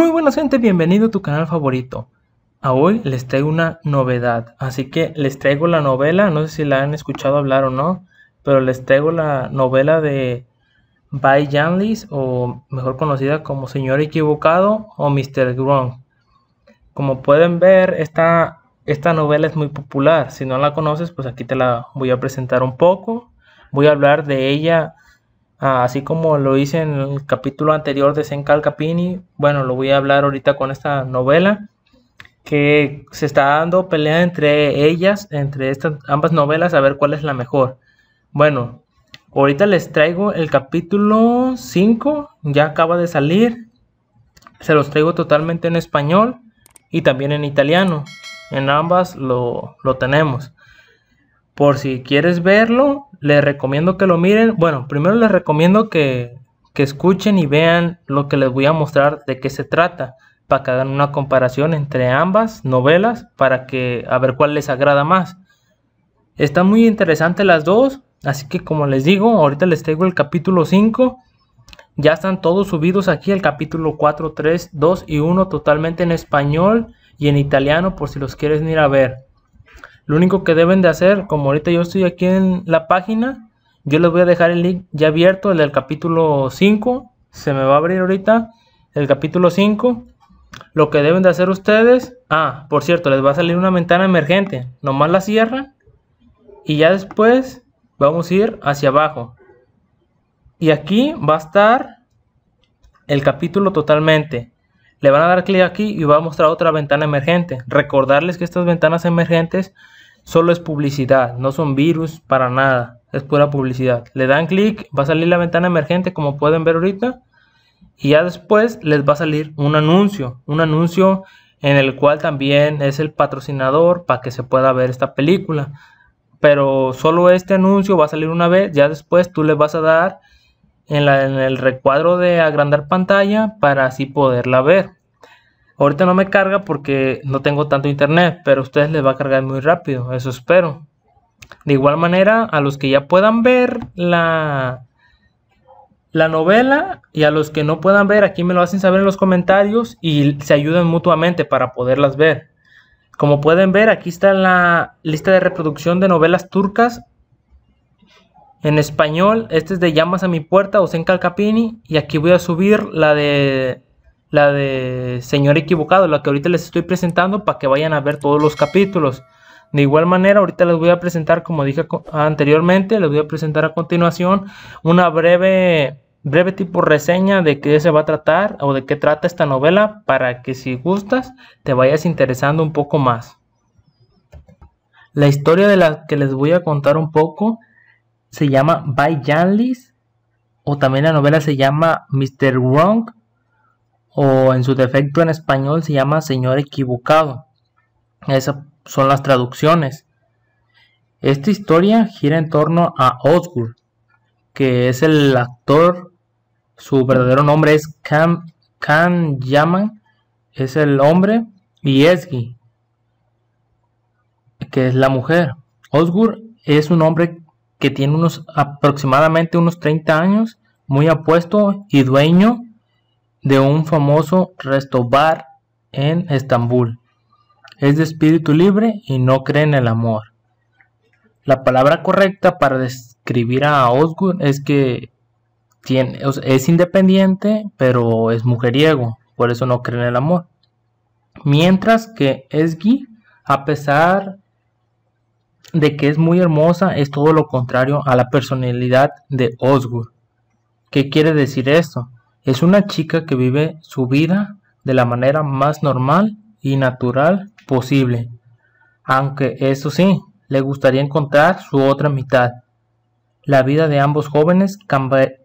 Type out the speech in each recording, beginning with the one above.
Muy buenas gente, bienvenido a tu canal favorito. A hoy les traigo una novedad, así que les traigo la novela, no sé si la han escuchado hablar o no, pero les traigo la novela de By Janlis, o mejor conocida como Señor Equivocado o Mr. Wrong. Como pueden ver, esta novela es muy popular, si no la conoces, pues aquí te la voy a presentar un poco, voy a hablar de ella Ah, así como lo hice en el capítulo anterior de Sen Capini, bueno, lo voy a hablar ahorita con esta novela, que se está dando pelea entre ellas, entre estas ambas novelas, a ver cuál es la mejor. Bueno, ahorita les traigo el capítulo 5, ya acaba de salir, se los traigo totalmente en español y también en italiano, en ambas lo, lo tenemos. Por si quieres verlo, les recomiendo que lo miren. Bueno, primero les recomiendo que, escuchen y vean lo que les voy a mostrar de qué se trata para que hagan una comparación entre ambas novelas para que a ver cuál les agrada más. Están muy interesantes las dos, así que como les digo, ahorita les traigo el capítulo 5. Ya están todos subidos aquí, el capítulo 4, 3, 2 y 1 totalmente en español y en italiano por si los quieres ir a ver. Lo único que deben de hacer, como ahorita yo estoy aquí en la página, yo les voy a dejar el link ya abierto, el del capítulo 5. Se me va a abrir ahorita el capítulo 5. Lo que deben de hacer ustedes, ah, por cierto, les va a salir una ventana emergente. Nomás la cierran y ya después vamos a ir hacia abajo. Y aquí va a estar el capítulo totalmente. Le van a dar clic aquí y va a mostrar otra ventana emergente. Recordarles que estas ventanas emergentes solo es publicidad, no son virus para nada, es pura publicidad. Le dan clic, va a salir la ventana emergente como pueden ver ahorita y ya después les va a salir un anuncio, un anuncio en el cual también es el patrocinador para que se pueda ver esta película. Pero solo este anuncio va a salir una vez, ya después tú les vas a dar en, el recuadro de agrandar pantalla para así poderla ver. Ahorita no me carga porque no tengo tanto internet, pero a ustedes les va a cargar muy rápido, eso espero. De igual manera, a los que ya puedan ver la, la novela y a los que no puedan ver, aquí me lo hacen saber en los comentarios y se ayudan mutuamente para poderlas ver. Como pueden ver, aquí está la lista de reproducción de novelas turcas en español, este es de Llamas a mi puerta, Osen Calcapini. Y aquí voy a subir la de la de Señor Equivocado, la que ahorita les estoy presentando para que vayan a ver todos los capítulos. De igual manera, ahorita les voy a presentar, como dije anteriormente, les voy a presentar a continuación una breve, breve tipo reseña de qué se va a tratar o de qué trata esta novela para que si gustas te vayas interesando un poco más. La historia de la que les voy a contar un poco se llama By Janlis, o también la novela se llama Mr. Wrong, o en su defecto en español se llama Señor Equivocado. Esas son las traducciones. Esta historia gira en torno a Osgur que es el actor, su verdadero nombre es Cam, Yaman, es el hombre, y Esgi, que es la mujer. Osgur es un hombre que tiene unos aproximadamente unos 30 años, muy apuesto y dueño de un famoso resto bar en Estambul. Es de espíritu libre y no cree en el amor. La palabra correcta para describir a Osgood es que es independiente, pero es mujeriego, por eso no cree en el amor. Mientras que Esgi, a pesar de que es muy hermosa es todo lo contrario a la personalidad de Osgood. ¿Qué quiere decir esto? Es una chica que vive su vida de la manera más normal y natural posible. Aunque eso sí, le gustaría encontrar su otra mitad. La vida de ambos jóvenes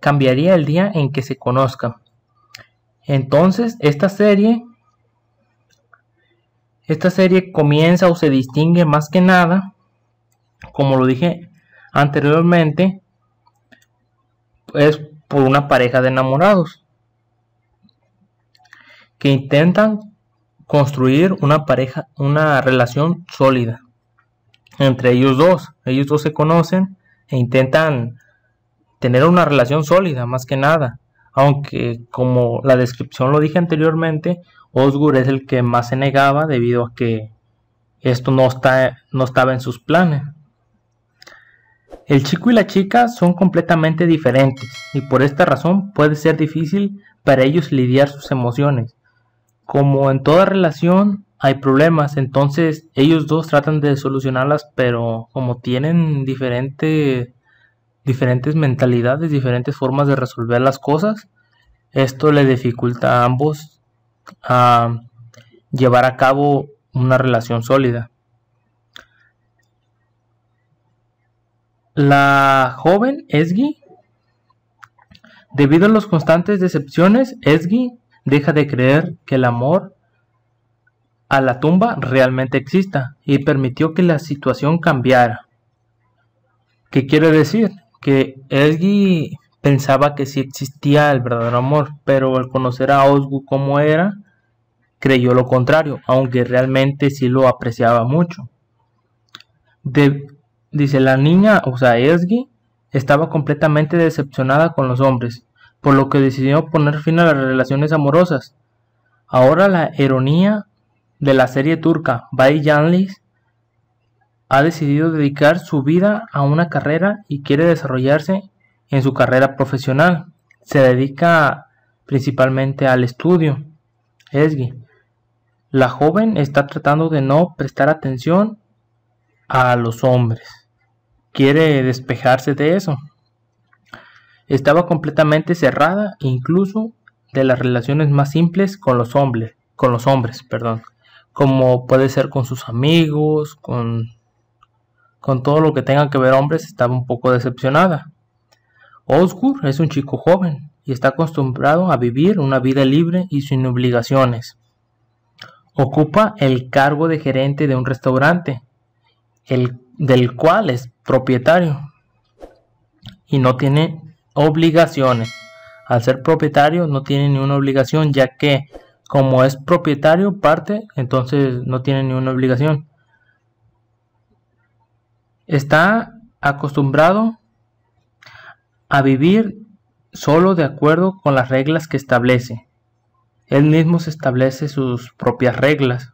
cambiaría el día en que se conozcan. Entonces, esta serie esta serie comienza o se distingue más que nada como lo dije anteriormente, es por una pareja de enamorados que intentan construir una pareja, una relación sólida entre ellos dos. Ellos dos se conocen e intentan tener una relación sólida, más que nada. Aunque, como la descripción lo dije anteriormente, Osgur es el que más se negaba debido a que esto no, está, no estaba en sus planes. El chico y la chica son completamente diferentes y por esta razón puede ser difícil para ellos lidiar sus emociones. Como en toda relación hay problemas, entonces ellos dos tratan de solucionarlas, pero como tienen diferentes mentalidades, diferentes formas de resolver las cosas, esto le dificulta a ambos a llevar a cabo una relación sólida. La joven Esgi, debido a las constantes decepciones, Esgi deja de creer que el amor a la tumba realmente exista y permitió que la situación cambiara. ¿Qué quiere decir? Que Esgui pensaba que sí existía el verdadero amor, pero al conocer a Osgu como era, creyó lo contrario, aunque realmente sí lo apreciaba mucho. De Dice, la niña, o sea, Esgi, estaba completamente decepcionada con los hombres, por lo que decidió poner fin a las relaciones amorosas. Ahora la ironía de la serie turca Bay Yanlis ha decidido dedicar su vida a una carrera y quiere desarrollarse en su carrera profesional. Se dedica principalmente al estudio. Esgi. La joven está tratando de no prestar atención a los hombres quiere despejarse de eso. Estaba completamente cerrada, incluso de las relaciones más simples con los hombres, con los hombres, perdón, como puede ser con sus amigos, con con todo lo que tenga que ver hombres, estaba un poco decepcionada. Oscar es un chico joven y está acostumbrado a vivir una vida libre y sin obligaciones. Ocupa el cargo de gerente de un restaurante, el del cual es propietario y no tiene obligaciones. Al ser propietario no tiene ninguna obligación ya que como es propietario parte, entonces no tiene ninguna obligación. Está acostumbrado a vivir solo de acuerdo con las reglas que establece. Él mismo se establece sus propias reglas.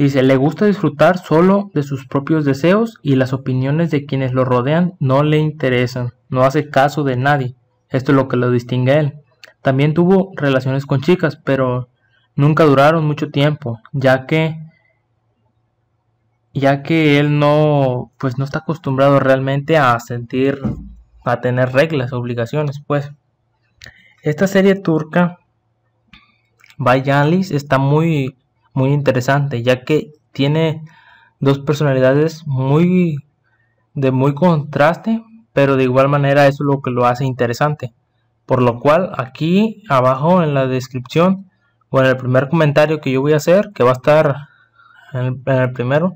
Dice, le gusta disfrutar solo de sus propios deseos y las opiniones de quienes lo rodean no le interesan, no hace caso de nadie. Esto es lo que lo distingue a él. También tuvo relaciones con chicas, pero nunca duraron mucho tiempo, ya que ya que él no pues no está acostumbrado realmente a sentir a tener reglas, obligaciones, pues. Esta serie turca Bayanlis está muy muy interesante, ya que tiene dos personalidades muy de muy contraste, pero de igual manera eso es lo que lo hace interesante. Por lo cual aquí abajo en la descripción o en el primer comentario que yo voy a hacer, que va a estar en el, primero,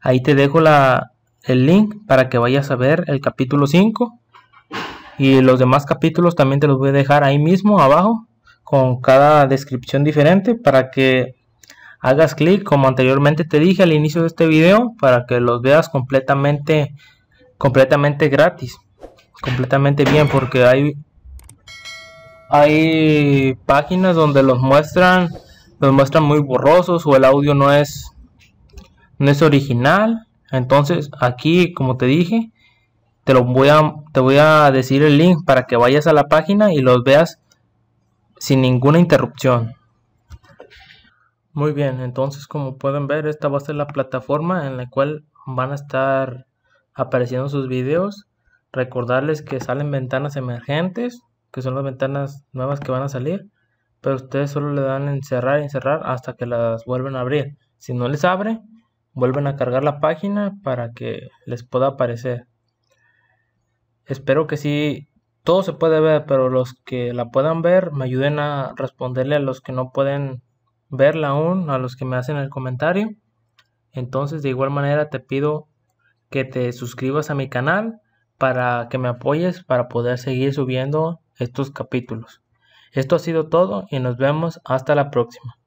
ahí te dejo la, el link para que vayas a ver el capítulo 5 y los demás capítulos también te los voy a dejar ahí mismo abajo con cada descripción diferente para que hagas clic como anteriormente te dije al inicio de este video para que los veas completamente completamente gratis completamente bien porque hay hay páginas donde los muestran los muestran muy borrosos o el audio no es no es original entonces aquí como te dije te lo voy a te voy a decir el link para que vayas a la página y los veas sin ninguna interrupción muy bien, entonces como pueden ver esta va a ser la plataforma en la cual van a estar apareciendo sus videos. Recordarles que salen ventanas emergentes, que son las ventanas nuevas que van a salir, pero ustedes solo le dan en cerrar y cerrar hasta que las vuelven a abrir. Si no les abre, vuelven a cargar la página para que les pueda aparecer. Espero que sí, todo se puede ver, pero los que la puedan ver me ayuden a responderle a los que no pueden verla aún a los que me hacen el comentario. Entonces de igual manera te pido que te suscribas a mi canal para que me apoyes para poder seguir subiendo estos capítulos. Esto ha sido todo y nos vemos hasta la próxima.